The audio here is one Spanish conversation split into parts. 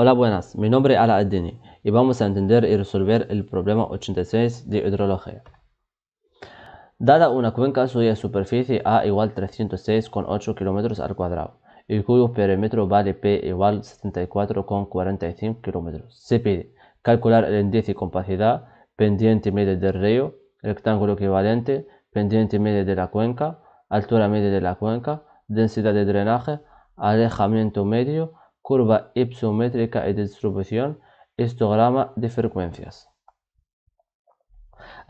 Hola, buenas. Mi nombre es Ala Adini y vamos a entender y resolver el problema 86 de hidrología. Dada una cuenca suya superficie A igual 306,8 km al cuadrado y cuyo perímetro vale P igual 74,45 km, se pide calcular el índice de compacidad, pendiente media del río, rectángulo equivalente, pendiente media de la cuenca, altura media de la cuenca, densidad de drenaje, alejamiento medio, curva ipsométrica y distribución, histograma de frecuencias.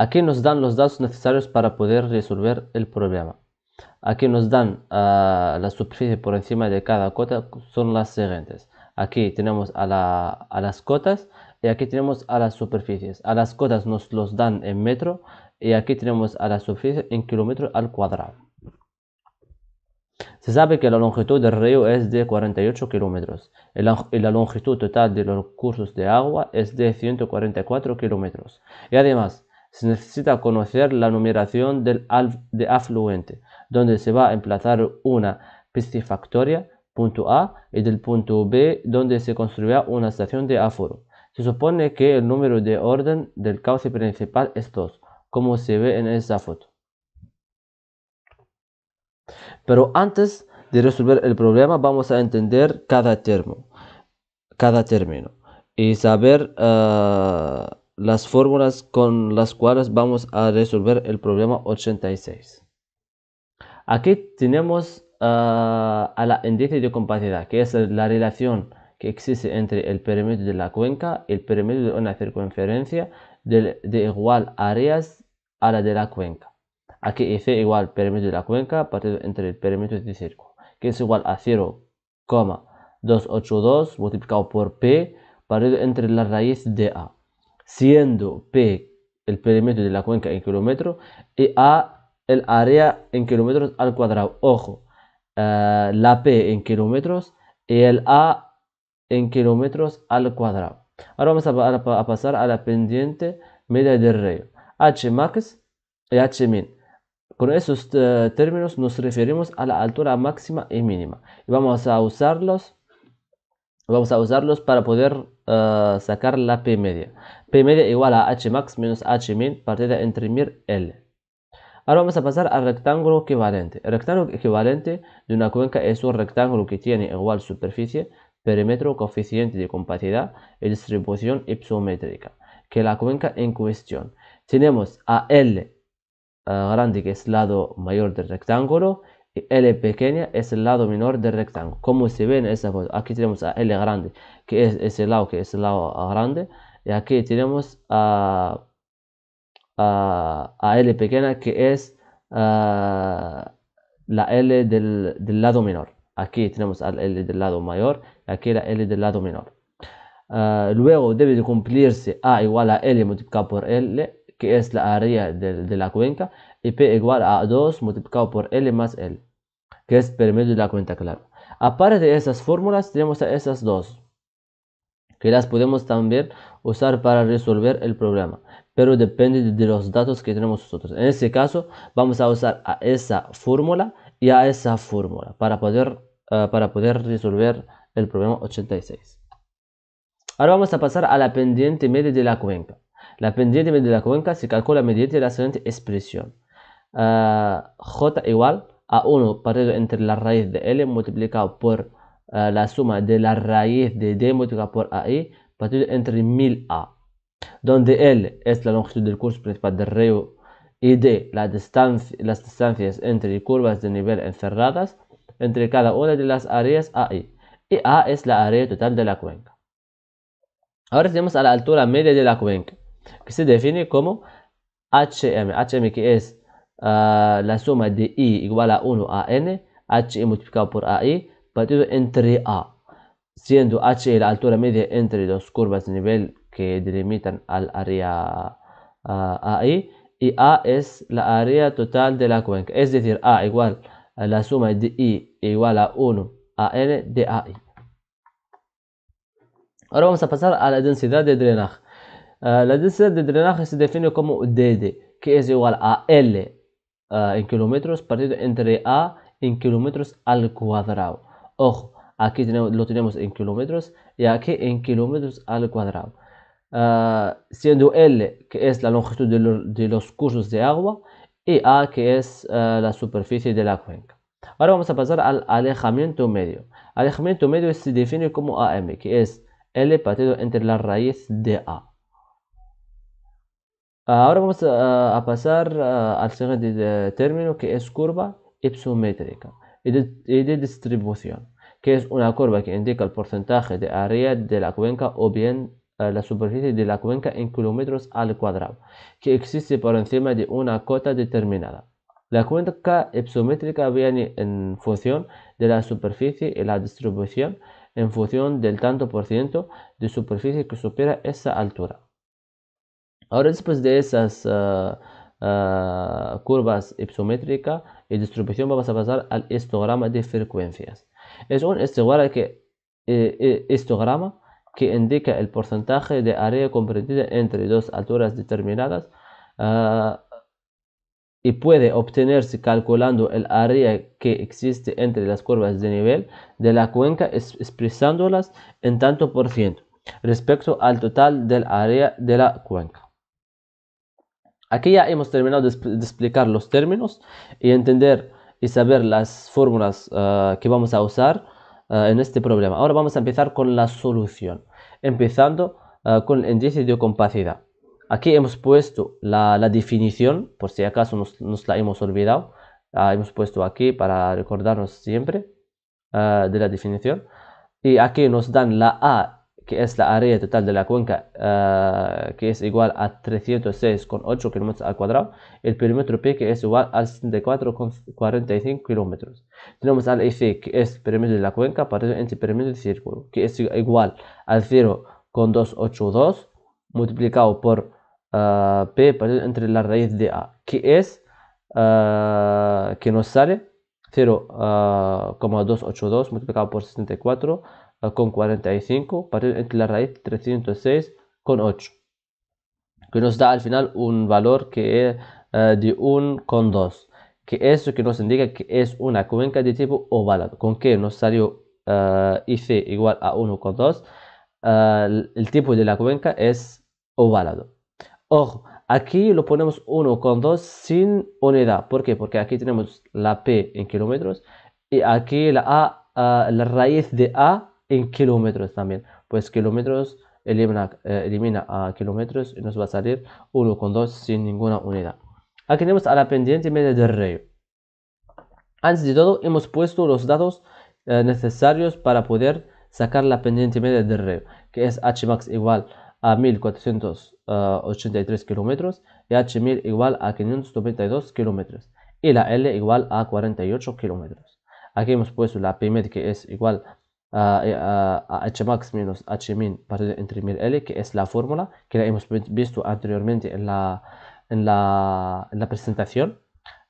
Aquí nos dan los datos necesarios para poder resolver el problema. Aquí nos dan ah, la superficie por encima de cada cota, son las siguientes. Aquí tenemos a, las cotas y aquí tenemos a las superficies. A las cotas nos los dan en metro y aquí tenemos a la superficie en kilómetro al cuadrado. Se sabe que la longitud del río es de 48 kilómetros y la longitud total de los cursos de agua es de 144 kilómetros. Y además, se necesita conocer la numeración del de afluente, donde se va a emplazar una piscifactoria, punto A, y del punto B, donde se construirá una estación de aforo. Se supone que el número de orden del cauce principal es 2, como se ve en esa foto. Pero antes de resolver el problema vamos a entender cada termo, cada término y saber eh, las fórmulas con las cuales vamos a resolver el problema 86. Aquí tenemos eh, a la índice de compacidad, que es la relación que existe entre el perímetro de la cuenca y el perímetro de una circunferencia de igual áreas a la de la cuenca. Aquí es igual perímetro de la cuenca partido entre el perímetro de este círculo. que es igual a 0,282 multiplicado por p partido entre la raíz de a, siendo p el perímetro de la cuenca en kilómetros y a el área en kilómetros al cuadrado. Ojo, eh, la p en kilómetros y el a en kilómetros al cuadrado. Ahora vamos a, pasar a la pendiente media del rayo. H max y H min. Con esos eh, términos nos referimos a la altura máxima y mínima. Y vamos a usarlos, vamos a usarlos para poder eh, sacar la P media. P media igual a H max menos H min partida entre mir L. Ahora vamos a pasar al rectángulo equivalente. El rectángulo equivalente de una cuenca es un rectángulo que tiene igual superficie, perímetro, coeficiente de compatibilidad y distribución ipsométrica que la cuenca en cuestión. Tenemos a L eh, grande que es el lado mayor del rectángulo y L pequeña es el lado menor del rectángulo. Como se ve en aquí tenemos a L grande que es ese lado que es el lado ah, grande y aquí tenemos a, L pequeña que es ah, la L del, lado menor. Aquí tenemos a L del lado mayor y aquí la L del lado menor. Ah, luego debe de cumplirse A igual a L multiplicado por L que es la área de, la cuenca, y P igual a 2 multiplicado por L más L, que es perímetro de la cuenca, claro. Aparte de esas fórmulas, tenemos a esas dos, que las podemos también usar para resolver el problema, pero depende de los datos que tenemos nosotros. En este caso, vamos a usar a esa fórmula y a esa fórmula para poder, eh, para poder resolver el problema 86. Ahora vamos a pasar a la pendiente media de la cuenca. La pendiente media de la cuenca se calcula mediante la siguiente expresión. Ah, j igual a 1 partido entre la raíz de L multiplicado por ah, la suma de la raíz de D multiplicado por AI partido entre 1000A, donde L es la longitud del curso principal del río y D las distancias entre curvas de nivel encerradas entre cada una de las áreas AI, y A es la área total de la cuenca. Ahora tenemos a la altura media de la cuenca que se define como HM, HM que es ah, la suma de I igual a 1 a N, HI multiplicado por AI, partido entre A, siendo H la altura media entre dos curvas de nivel que delimitan al área AI, ah, y A es la área total de la cuenca, es decir, A igual a la suma de I igual a 1 a N de AI. Ahora vamos a pasar a la densidad de drenaje. Ah, la densidad de drenaje se define como DD, que es igual a L ah, en kilómetros partido entre A en kilómetros al cuadrado. Ojo, aquí lo tenemos en kilómetros y aquí en kilómetros al cuadrado. Ah, siendo L, que es la longitud de, de, los cursos de agua, y A, que es la superficie de la cuenca. Ahora vamos a pasar al alejamiento medio. Alejamiento medio se define como AM, que es L partido entre la raíz de A. Ahora vamos a, pasar al siguiente eh, término que es curva ipsométrica y de, distribución, que es una curva que indica el porcentaje de área de la cuenca o bien eh, la superficie de la cuenca en kilómetros al cuadrado, que existe por encima de una cota determinada. La cuenca ipsométrica viene en función de la superficie y la distribución en función del tanto por ciento de superficie que supera esa altura. Ahora después de esas ah, ah, curvas isométricas y distribución vamos a pasar al histograma de frecuencias. Es un histograma que, eh, eh, indica el porcentaje de área comprendida entre dos alturas determinadas ah, y puede obtenerse calculando el área que existe entre las curvas de nivel de la cuenca expresándolas en tanto por ciento respecto al total del área de la cuenca. Aquí ya hemos terminado de explicar los términos y entender y saber las fórmulas ah, que vamos a usar ah, en este problema. Ahora vamos a empezar con la solución, empezando ah, con el índice de compacidad. Aquí hemos puesto la, definición, por si acaso nos, la hemos olvidado. hemos puesto aquí para recordarnos siempre de la definición. Y aquí nos dan la A que es la área total de la cuenca, eh, que es igual a 306,8 km al cuadrado, el perímetro P, que es igual a 64,45 km. Tenemos al IC, que es perímetro de la cuenca, partido entre perímetro del círculo, que es igual al 0,282 multiplicado por eh, P, partido entre la raíz de A, que es, eh, que nos sale 0,282 multiplicado por 64 con 45 partido entre la raíz 306 con 8 que nos da al final un valor que es eh, de 1 con 2 que eso que nos indica que es una cuenca de tipo ovalado con que nos salió uh, eh, IC igual a 1 con 2 eh, el tipo de la cuenca es ovalado ojo aquí lo ponemos 1 con 2 sin unidad ¿por qué? porque aquí tenemos la P en kilómetros y aquí la A la raíz de A en kilómetros también. Pues kilómetros elimina, eh, elimina a kilómetros y nos va a salir 1 con 2 sin ninguna unidad. Aquí tenemos a la pendiente media del rey Antes de todo, hemos puesto los datos eh, necesarios para poder sacar la pendiente media del rey que es Hmax igual a 1483 eh, kilómetros y h1000 igual a 592 kilómetros y la L igual a 48 kilómetros. Aquí hemos puesto la PMED que es igual a hmax menos h min partido entre mil l, que es la fórmula que la hemos visto anteriormente en la, en la, presentación.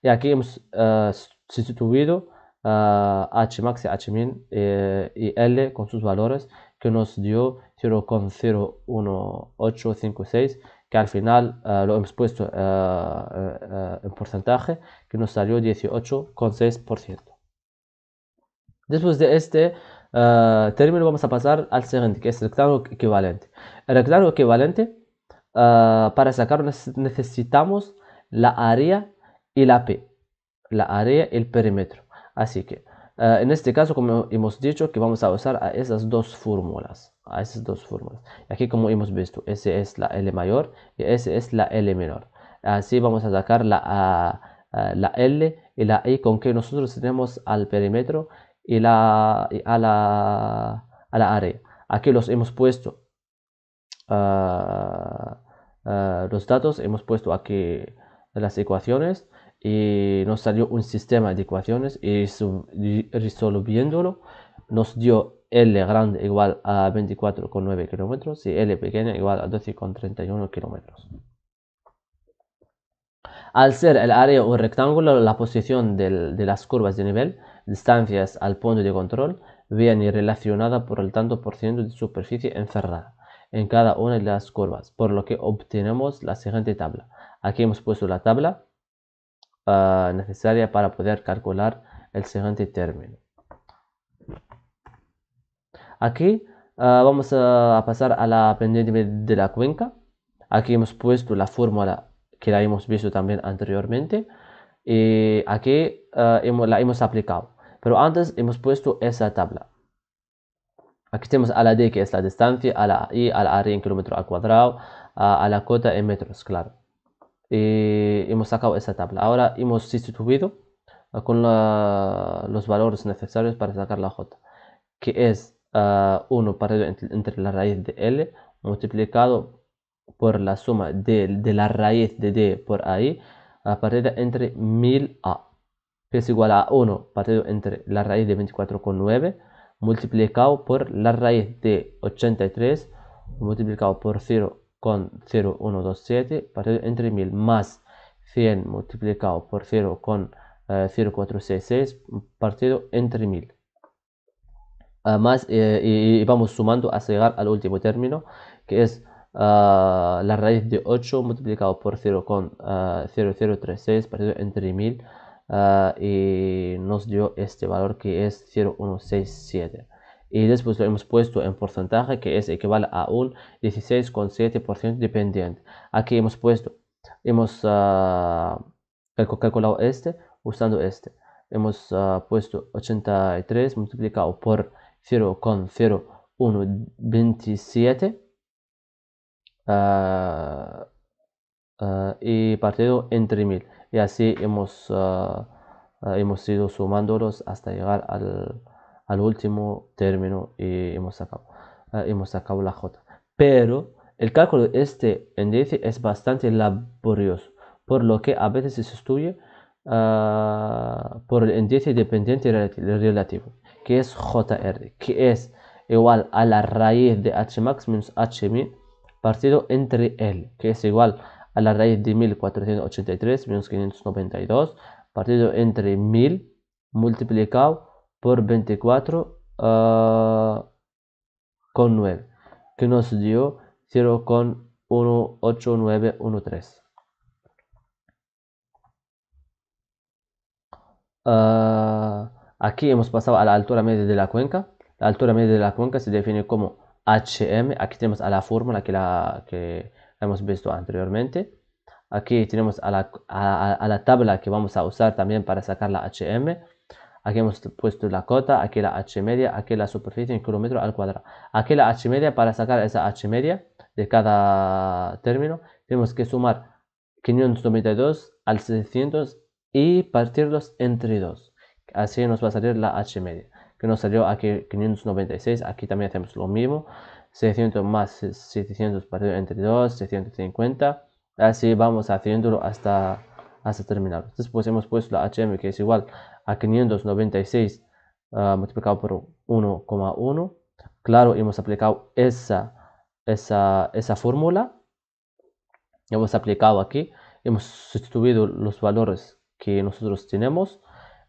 Y aquí hemos eh, sustituido hmax eh, y hmin eh, y l con sus valores que nos dio 0,01856 que al final lo hemos puesto en porcentaje, que nos salió 18,6%. Después de este, uh, término vamos a pasar al siguiente, que es el rectángulo equivalente. El rectángulo equivalente, eh, para sacarlo necesitamos la área y la P, la área y el perímetro. Así que eh, en este caso, como hemos dicho, que vamos a usar a esas dos fórmulas. A esas dos fórmulas. Aquí como hemos visto, ese es la L mayor y S es la L menor. Así vamos a sacar la, la L y la I con que nosotros tenemos al perímetro y la, a, la, a la área. Aquí los hemos puesto. Ah, ah, los datos, hemos puesto aquí las ecuaciones y nos salió un sistema de ecuaciones y resolviéndolo nos dio L grande igual a 24,9 kilómetros y L pequeña igual a 12,31 kilómetros. Al ser el área o rectángulo, la posición de las curvas de nivel distancias al punto de control viene relacionada por el tanto por ciento de superficie encerrada en cada una de las curvas, por lo que obtenemos la siguiente tabla. Aquí hemos puesto la tabla ah, necesaria para poder calcular el siguiente término. Aquí ah, vamos a pasar a la pendiente de la cuenca. Aquí hemos puesto la fórmula que la hemos visto también anteriormente y aquí ah, la hemos aplicado. Pero antes hemos puesto esa tabla. Aquí tenemos a la D, que es la distancia, a la I, a la área en kilómetro al cuadrado, a, la cota en metros, claro. Y hemos sacado esa tabla. Ahora hemos sustituido ah, con los valores necesarios para sacar la j, que es 1 ah, partido entre, la raíz de L multiplicado por la suma de, la raíz de D por ahí, de entre 1000A que es igual a 1 partido entre la raíz de 24,9 multiplicado por la raíz de 83 multiplicado por 0,0127 partido entre 1000 más 100 multiplicado por 0,0466 eh, partido entre 1000 más eh, y, vamos sumando hasta llegar al último término que es ah, la raíz de 8 multiplicado por 0,0036 eh, partido entre 1000 Ah, y nos dio este valor que es 0,167 y después lo hemos puesto en porcentaje que es equivale a un 16,7% dependiente aquí hemos puesto hemos ah, calculado este usando este hemos ah, puesto 83 multiplicado por 0,0127 y partido entre 1000 y así hemos, ah, ah, hemos ido sumándolos hasta llegar al, último término y hemos sacado, ah, hemos sacado la J. Pero el cálculo de este índice es bastante laborioso, por lo que a veces se estudia por el índice dependiente relativo, que es JR, que es igual a la raíz de max menos min partido entre L, que es igual a a la raíz de 1483 menos 592 partido entre 1000 multiplicado por 24 ah, con 9 que nos dio 0,18913 ah, aquí hemos pasado a la altura media de la cuenca la altura media de la cuenca se define como HM aquí tenemos a la fórmula que la que hemos visto anteriormente. Aquí tenemos a la, a, la, tabla que vamos a usar también para sacar la HM. Aquí hemos puesto la cota, aquí la H media, aquí la superficie en kilómetro al cuadrado. Aquí la H media para sacar esa H media de cada término. Tenemos que sumar 592 al 600 y partirlos entre 2. Así nos va a salir la H media, que nos salió aquí 596. Aquí también hacemos lo mismo. 600 más 700 partido entre 2, 650. Así vamos haciéndolo hasta, hasta terminar. Después hemos puesto la HM que es igual a 596 ah, multiplicado por 1,1. Claro, hemos aplicado esa, esa, esa fórmula. Hemos aplicado aquí. Hemos sustituido los valores que nosotros tenemos.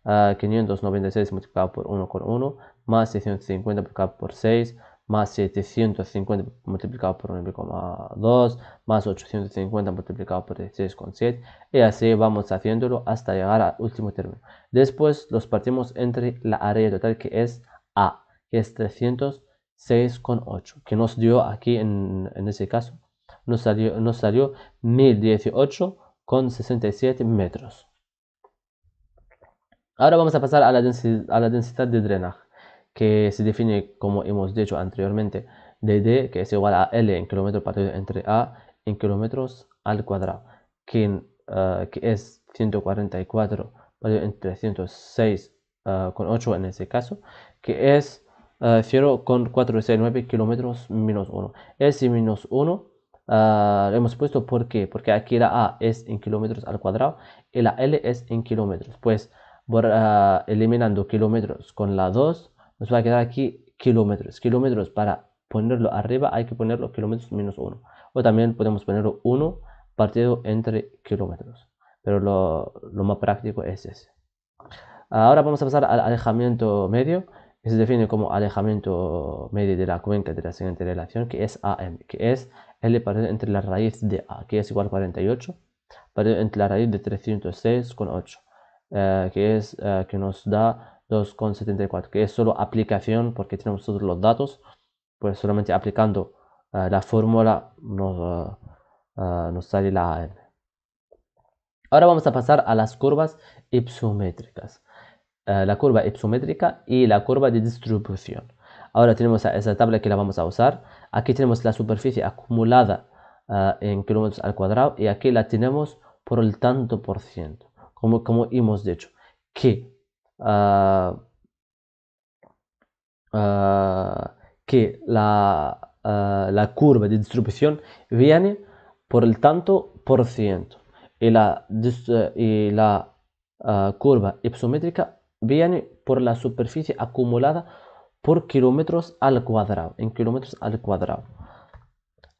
596 ah, multiplicado por 1,1 más 650 multiplicado por 6 más 750 multiplicado por 1,2 más 850 multiplicado por 16,7 y así vamos haciéndolo hasta llegar al último término. Después los partimos entre la área total que es A, que es 306,8, que nos dio aquí en, en ese caso, nos salió, nos salió 1018,67 metros. Ahora vamos a pasar la, a la densidad de drenaje que se define como hemos dicho anteriormente, dd que es igual a L en kilómetros partido entre A en kilómetros al cuadrado, que, eh, es 144 partido entre 106,8 eh, en ese caso, que es 0,469 eh, kilómetros menos 1. Ese menos 1 lo hemos puesto ¿por qué? porque aquí la A es en kilómetros al cuadrado y la L es en kilómetros. Pues eliminando kilómetros con la 2, nos va a quedar aquí kilómetros. Kilómetros para ponerlo arriba hay que ponerlo kilómetros menos 1. O también podemos ponerlo uno partido entre kilómetros. Pero lo, más práctico es ese. Ahora vamos a pasar al alejamiento medio. Que se define como alejamiento medio de la cuenca de la siguiente relación, que es AM, que es L partido entre la raíz de A, que es igual a 48, partido entre la raíz de 306,8, 8. Eh, que es eh, que nos da 2,74, que es solo aplicación porque tenemos todos los datos, pues solamente aplicando eh, la fórmula nos, eh, eh, nos sale la AM. Ahora vamos a pasar a las curvas ipsométricas. la curva ipsométrica y la curva de distribución. Ahora tenemos esa tabla que la vamos a usar. Aquí tenemos la superficie acumulada en kilómetros al cuadrado y aquí la tenemos por el tanto por ciento. Como, como hemos dicho, que Ah, ah, que la, ah, la, curva de distribución viene por el tanto por ciento y la, curva ipsométrica viene por la superficie acumulada por kilómetros al cuadrado, en kilómetros al cuadrado.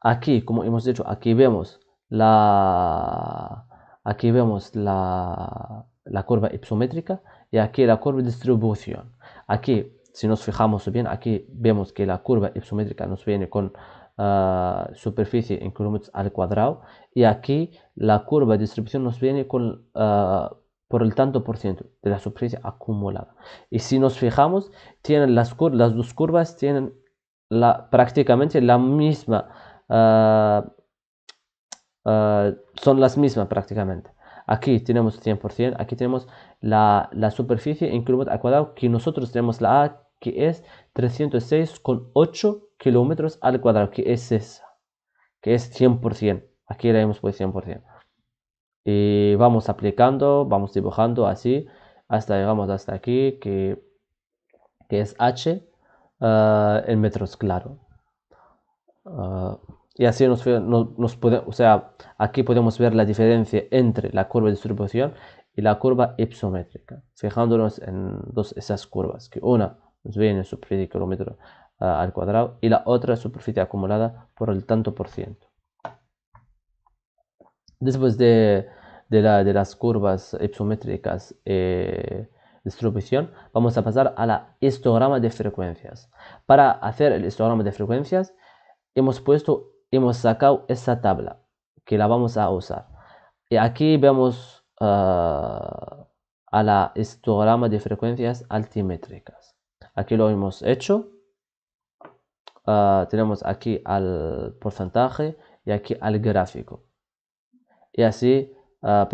Aquí, como hemos dicho, aquí vemos la, aquí vemos la, la curva ipsométrica y aquí la curva de distribución. Aquí, si nos fijamos bien, aquí vemos que la curva isométrica nos viene con ah, superficie en kilómetros al cuadrado y aquí la curva de distribución nos viene con ah, por el tanto por ciento de la superficie acumulada. Y si nos fijamos, tienen las, dos curvas tienen la, prácticamente la misma, ah, son las mismas prácticamente. Aquí tenemos 100%, aquí tenemos la, superficie en kilómetros al cuadrado que nosotros tenemos la A que es 306,8 kilómetros al cuadrado, que es esa, que es 100%. Aquí la hemos puesto 100%. Y vamos aplicando, vamos dibujando así, hasta llegamos hasta aquí, que, es H eh, en metros, claro. Ah, y así nos, nos, o sea, aquí podemos ver la diferencia entre la curva de distribución y la curva ipsométrica, fijándonos en dos, esas curvas, que una nos viene superficie kilómetro ah, al cuadrado y la otra superficie acumulada por el tanto por ciento. Después de, de, las curvas ipsométricas de eh, distribución, vamos a pasar a la histograma de frecuencias. Para hacer el histograma de frecuencias, hemos puesto hemos sacado esa tabla que la vamos a usar. Y aquí vemos ah, a la histograma de frecuencias altimétricas. Aquí lo hemos hecho. Ah, tenemos aquí al porcentaje y aquí al gráfico. Y así, ah,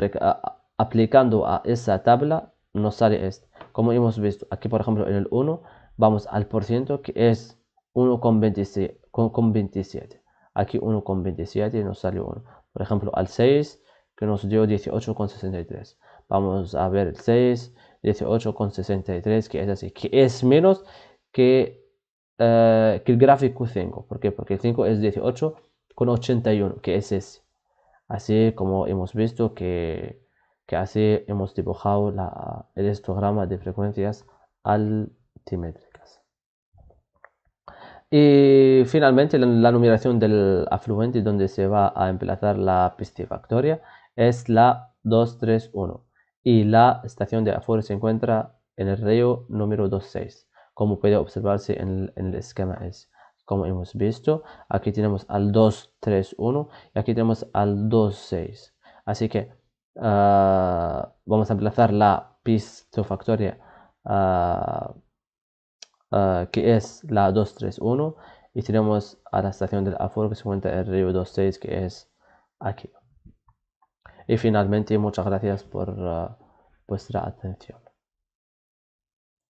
aplicando a esa tabla, nos sale esto. Como hemos visto aquí, por ejemplo, en el 1, vamos al por ciento que es 1,27. Aquí 1,27 nos salió 1. Por ejemplo, al 6 que nos dio 18,63. Vamos a ver el 6, 18,63 que es así, que es menos que, eh, el gráfico 5. ¿Por qué? Porque el 5 es 18,81 que es ese. Así como hemos visto que, así hemos dibujado la, el histograma de frecuencias al y finalmente la, numeración del afluente donde se va a emplazar la piscifactoria es la 231 y la estación de afuera se encuentra en el río número 26 como puede observarse en el, esquema es como hemos visto aquí tenemos al 231 y aquí tenemos al 26 así que ah, vamos a emplazar la piscifactoria uh, Ah, que es la 231 y tenemos a la estación del aforo que se encuentra el río 26 que es aquí y finalmente muchas gracias por ah, vuestra atención